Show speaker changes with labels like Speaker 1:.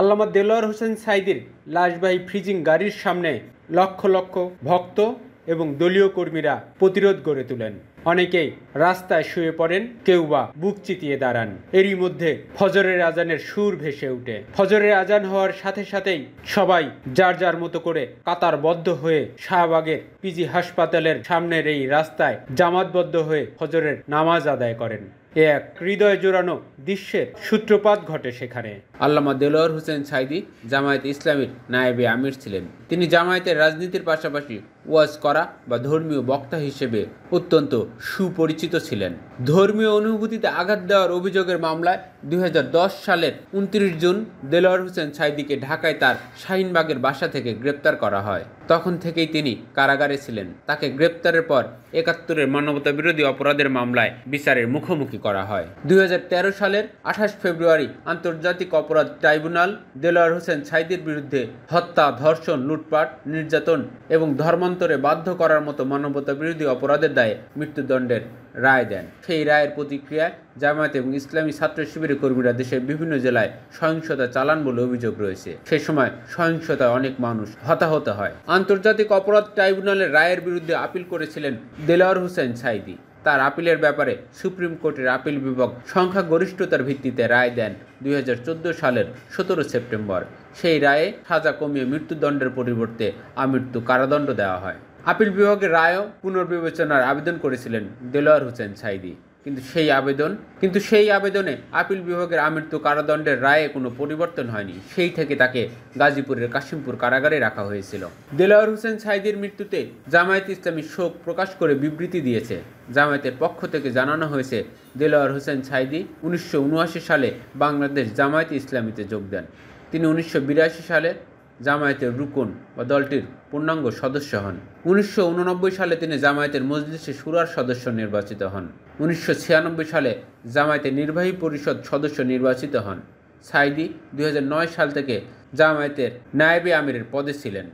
Speaker 1: আল্লামা দেলোয়ার হোসেন সাইদির লাশবাহী ফ্রিজিং গাড়ির সামনে লক্ষ লক্ষ ভক্ত এবং দলীয় কর্মীরা প্রতিরোধ গড়ে তোলেন অনেকেই রাস্তায় শুয়ে পড়েন কেউ বা বুক চিতিয়ে দাঁড়ান এরই মধ্যে ফজরের আজানের সুর ভেসে ওঠে ফজরের আজান হওয়ার সাথে সাথেই সবাই যার যার মতো করে কাতারবদ্ধ হয়ে শাহবাগের পিজি হাসপাতালের সামনের এই রাস্তায় জামাতবদ্ধ হয়ে ফজরের নামাজ আদায় করেন এক হৃদয় জোরানো দৃশ্যের সূত্রপাত ঘটে সেখানে আল্লামা দেলোয়ার হোসেন সাইদি জামায়াত ইসলামীর নায়েবে আমির ছিলেন তিনি জামায়াতের রাজনীতির পাশাপাশি ওয়াজ করা বা ধর্মীয় বক্তা হিসেবে অত্যন্ত সুপরিচিত ছিলেন ধর্মীয় অনুভূতিতে আঘাত দেওয়ার অভিযোগের মামলায় দুই সালের উনত্রিশ জুন দেলোয়ার হোসেন সাইদিকে ঢাকায় তার শাহিনবাগের বাসা থেকে গ্রেপ্তার করা হয় তখন থেকেই তিনি কারাগারে ছিলেন তাকে গ্রেপ্তারের পর একাত্তরের মানবতা বিরোধী অপরাধের মামলায় বিচারের মুখোমুখি করা হয় দুই সালের আঠাশ ফেব্রুয়ারি আন্তর্জাতিক অপরাধ ট্রাইব্যুনাল দেলোয়ার হোসেন ছাইদির বিরুদ্ধে হত্যা ধর্ষণ লুটপাট নির্যাতন এবং ধর্মান্তরে বাধ্য করার মতো মানবতা বিরোধী অপরাধের দায়ে মৃত্যুদণ্ডের রায় দেন সেই রায়ের প্রতিক্রিয়ায় জামায়াত এবং ইসলামী ছাত্র শিবিরের কর্মীরা দেশের বিভিন্ন জেলায় সহিংসতা চালান বলে অভিযোগ রয়েছে সে সময় সহিংসতায় অনেক মানুষ হতাহত হয় আন্তর্জাতিক অপরাধ ট্রাইব্যুনালের রায়ের বিরুদ্ধে আপিল করেছিলেন দেলোয়ার হোসেন সাইদি তার আপিলের ব্যাপারে সুপ্রিম কোর্টের আপিল বিভাগ সংখ্যাগরিষ্ঠতার ভিত্তিতে রায় দেন দুই সালের সতেরো সেপ্টেম্বর সেই রায়ে সাজা কমিয়ে মৃত্যুদণ্ডের পরিবর্তে আমৃত্যু কারাদণ্ড দেওয়া হয় আপিল বিভাগের রায়ও পুনর্বিবেচনার আবেদন করেছিলেন দেলোয়ার হোসেন সাইদি কিন্তু সেই আবেদন কিন্তু সেই আবেদনে আপিল বিভাগের আমৃত্যু কারাদণ্ডের রায়ে কোনো পরিবর্তন হয়নি সেই থেকে তাকে গাজীপুরের কাশিমপুর কারাগারে রাখা হয়েছিল দেলাওয়ার হোসেন সাইদির মৃত্যুতে জামায়াত ইসলামী শোক প্রকাশ করে বিবৃতি দিয়েছে জামায়াতের পক্ষ থেকে জানানো হয়েছে দেলাওয়ার হোসেন সাইদি উনিশশো সালে বাংলাদেশ জামায়াত ইসলামীতে যোগ দেন তিনি উনিশশো সালে জামায়াতের রুকুন বা দলটির পূর্ণাঙ্গ সদস্য হন উনিশশো সালে তিনি জামায়াতের মজলিসে সুরার সদস্য নির্বাচিত হন উনিশশো সালে জামায়াতের নির্বাহী পরিষদ সদস্য নির্বাচিত হন সাইদি দুই সাল থেকে জামায়াতের নায়েবে আমিরের পদে ছিলেন